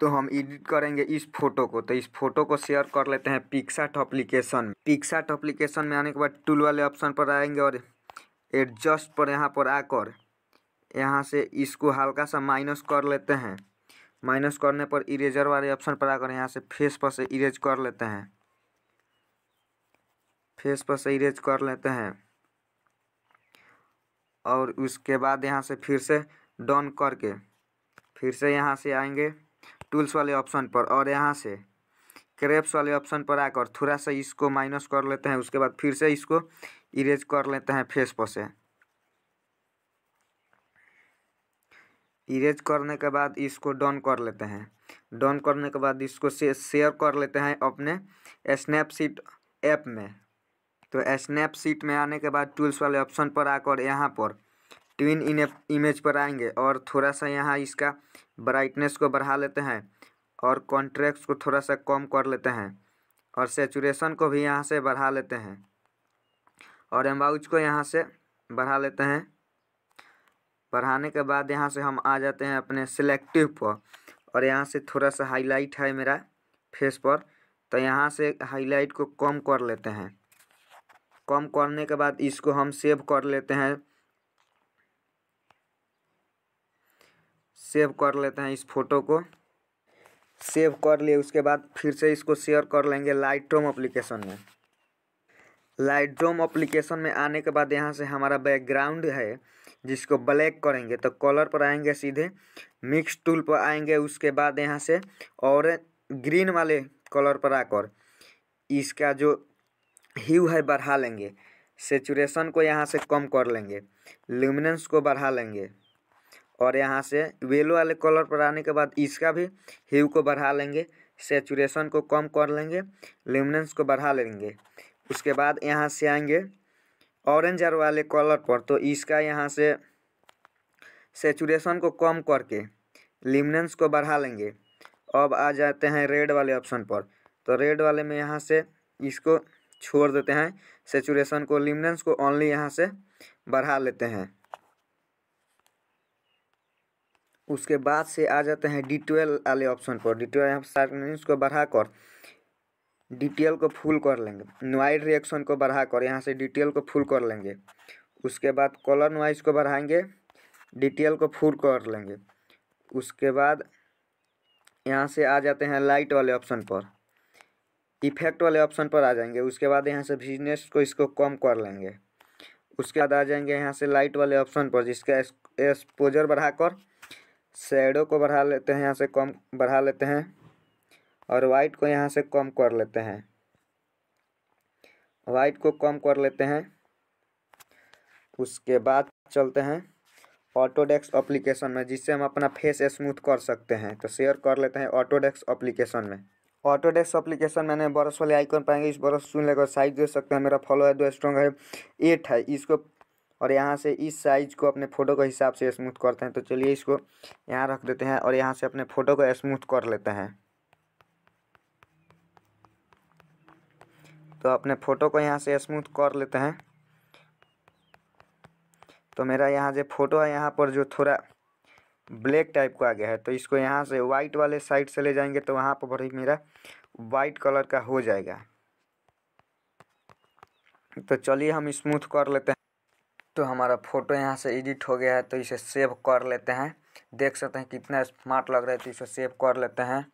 तो हम एडिट करेंगे इस फोटो को तो इस फोटो को शेयर कर लेते हैं पिक्साट अप्लीकेशन में पिक्साट अप्लीकेशन में आने के बाद टूल वाले ऑप्शन पर आएंगे और एडजस्ट पर यहाँ पर आकर यहाँ से इसको हल्का सा माइनस कर लेते हैं माइनस करने पर इरेजर वाले ऑप्शन पर आकर यहाँ से फेस पर से इरेज कर लेते हैं फेस पर से इरेज कर लेते हैं और उसके बाद यहाँ से फिर से डन करके फिर से यहाँ से आएंगे टूल्स वाले ऑप्शन पर और यहाँ से क्रेप्स वाले ऑप्शन पर आकर थोड़ा सा इसको माइनस कर लेते हैं उसके बाद फिर से इसको इरेज कर लेते हैं फेस पर से इरेज करने के बाद इसको डन कर लेते हैं डन करने के बाद इसको से शेयर कर लेते हैं अपने स्नैपसीट ऐप में तो स्नैपसीट में आने के बाद टूल्स वाले ऑप्शन पर आकर यहाँ पर ट्विन इमेज पर आएंगे और थोड़ा सा यहाँ इसका ब्राइटनेस को बढ़ा लेते हैं और कॉन्ट्रैक्ट को थोड़ा सा कम कर लेते हैं और सेचुरेशन को भी यहाँ से बढ़ा लेते हैं और एम्बाउज को यहाँ से बढ़ा लेते हैं बढ़ाने के बाद यहाँ से हम आ जाते हैं अपने सिलेक्टिव पर और यहाँ से थोड़ा सा हाईलाइट है मेरा फेस पर तो यहाँ से हाईलाइट को कम कर लेते हैं कम करने के बाद इसको हम सेव कर लेते हैं सेव कर लेते हैं इस फोटो को सेव कर लिए उसके बाद फिर से इसको शेयर कर लेंगे लाइट्रोम एप्लीकेशन में लाइट्रोम एप्लीकेशन में आने के बाद यहाँ से हमारा बैकग्राउंड है जिसको ब्लैक करेंगे तो कलर पर आएंगे सीधे मिक्स टूल पर आएंगे उसके बाद यहाँ से और ग्रीन वाले कलर पर आकर इसका जो ह्यू है बढ़ा लेंगे सेचुरेशन को यहाँ से कम कर लेंगे ल्यूमिनेंस को बढ़ा लेंगे और यहाँ से येलो वाले कलर पर आने के बाद इसका भी ह्यू को बढ़ा लेंगे सेचुरेशन को कम कर लेंगे ल्यूमिनेंस को बढ़ा लेंगे उसके बाद यहाँ से आएंगे ऑरेंज और वाले कलर पर तो इसका यहाँ से सेचुरेशन को कम करके लिमनेंस को बढ़ा लेंगे अब आ जाते हैं रेड वाले ऑप्शन पर तो रेड वाले में यहाँ से इसको छोड़ देते हैं सेचुरेशन को लिमनेंस को ओनली यहाँ से बढ़ा लेते हैं उसके बाद से आ जाते हैं डिटेल वाले ऑप्शन पर डिटेल हम सार्वजनिक को बढ़ाकर डिटेल को फुल कर लेंगे नाइड रिएक्शन को बढ़ाकर यहाँ से डिटेल को फुल कर लेंगे उसके बाद कलर वाइज को बढ़ाएंगे डिटेल को फुल कर लेंगे उसके बाद यहाँ से आ जाते हैं लाइट वाले ऑप्शन पर इफेक्ट वाले ऑप्शन पर आ जाएंगे उसके बाद यहाँ से बिजनेस को इसको कम कर लेंगे उसके बाद आ जाएंगे यहाँ से लाइट वाले ऑप्शन पर जिसका एक्सपोजर बढ़ाकर शेडो को बढ़ा लेते हैं यहाँ से कम बढ़ा लेते हैं और वाइट को यहाँ से कम कर लेते हैं वाइट को कम कर लेते हैं उसके बाद चलते हैं ऑटोडेक्स एप्लीकेशन में जिससे हम अपना फेस स्मूथ कर सकते हैं तो शेयर कर लेते हैं ऑटोडेक्स एप्लीकेशन में ऑटोडेस्क एप्लीकेशन मैंने बरस वाले आइकन पाएंगे इस बरस सुन लेकर साइज दे सकते हैं मेरा फॉलो है दो स्ट्रॉन्ग है एट है इसको और यहाँ से इस साइज़ को अपने फ़ोटो के हिसाब से स्मूथ करते हैं तो चलिए इसको यहाँ रख देते हैं और यहाँ से अपने फ़ोटो को स्मूथ कर लेते हैं तो अपने फ़ोटो को यहाँ से स्मूथ कर लेते हैं तो मेरा यहाँ जो फ़ोटो है यहाँ पर जो थोड़ा ब्लैक टाइप का आ गया है तो इसको यहाँ से वाइट वाले साइड से ले जाएंगे तो वहाँ पर भी मेरा वाइट कलर का हो जाएगा तो चलिए हम स्मूथ कर लेते हैं तो हमारा फ़ोटो यहाँ से एडिट हो गया है तो इसे सेव कर लेते हैं देख सकते हैं कितना स्मार्ट लग रहा है तो इसे सेव कर लेते हैं